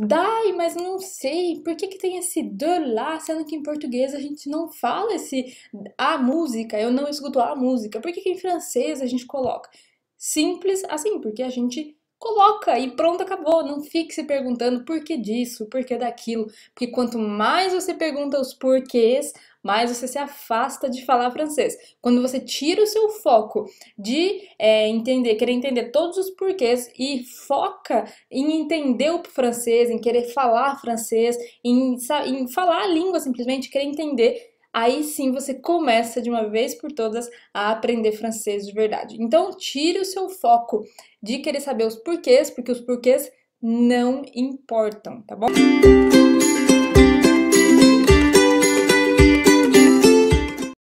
Dai, mas não sei. Por que, que tem esse de lá, sendo que em português a gente não fala esse a música, eu não escuto a música. Por que, que em francês a gente coloca? Simples assim, porque a gente coloca e pronto, acabou. Não fique se perguntando por que disso, por que daquilo, porque quanto mais você pergunta os porquês, mais você se afasta de falar francês. Quando você tira o seu foco de é, entender, querer entender todos os porquês e foca em entender o francês, em querer falar francês, em, em falar a língua simplesmente, querer entender aí sim você começa de uma vez por todas a aprender francês de verdade. Então, tire o seu foco de querer saber os porquês, porque os porquês não importam, tá bom?